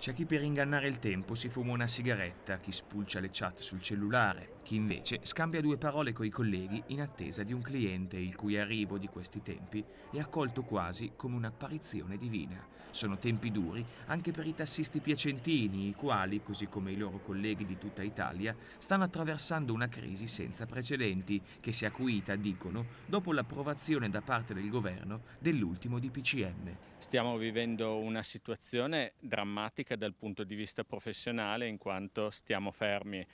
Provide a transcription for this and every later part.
C'è chi per ingannare il tempo si fuma una sigaretta, chi spulcia le chat sul cellulare, chi invece scambia due parole coi colleghi in attesa di un cliente il cui arrivo di questi tempi è accolto quasi come un'apparizione divina. Sono tempi duri anche per i tassisti piacentini, i quali, così come i loro colleghi di tutta Italia, stanno attraversando una crisi senza precedenti che si è acuita, dicono, dopo l'approvazione da parte del governo dell'ultimo DPCM. Stiamo vivendo una situazione drammatica anche dal punto di vista professionale in quanto stiamo fermi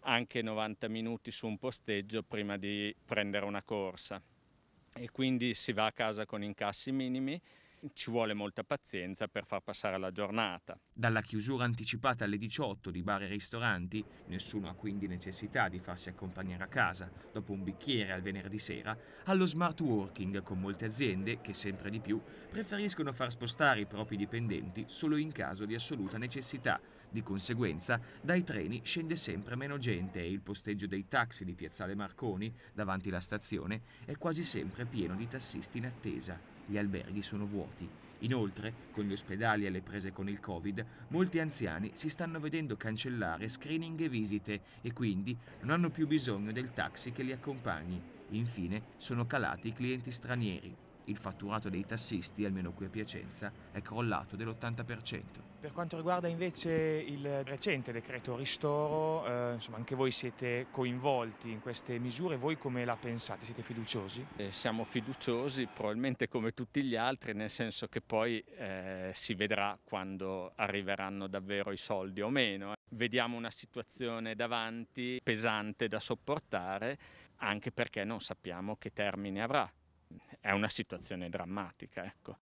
anche 90 minuti su un posteggio prima di prendere una corsa e quindi si va a casa con incassi minimi ci vuole molta pazienza per far passare la giornata. Dalla chiusura anticipata alle 18 di bar e ristoranti, nessuno ha quindi necessità di farsi accompagnare a casa dopo un bicchiere al venerdì sera, allo smart working con molte aziende che sempre di più preferiscono far spostare i propri dipendenti solo in caso di assoluta necessità. Di conseguenza, dai treni scende sempre meno gente e il posteggio dei taxi di Piazzale Marconi, davanti la stazione, è quasi sempre pieno di tassisti in attesa gli alberghi sono vuoti. Inoltre, con gli ospedali alle prese con il Covid, molti anziani si stanno vedendo cancellare screening e visite e quindi non hanno più bisogno del taxi che li accompagni. Infine, sono calati i clienti stranieri il fatturato dei tassisti, almeno qui a Piacenza, è crollato dell'80%. Per quanto riguarda invece il recente decreto ristoro, eh, insomma, anche voi siete coinvolti in queste misure, voi come la pensate? Siete fiduciosi? Eh, siamo fiduciosi, probabilmente come tutti gli altri, nel senso che poi eh, si vedrà quando arriveranno davvero i soldi o meno. Vediamo una situazione davanti pesante da sopportare, anche perché non sappiamo che termine avrà è una situazione drammatica. Ecco.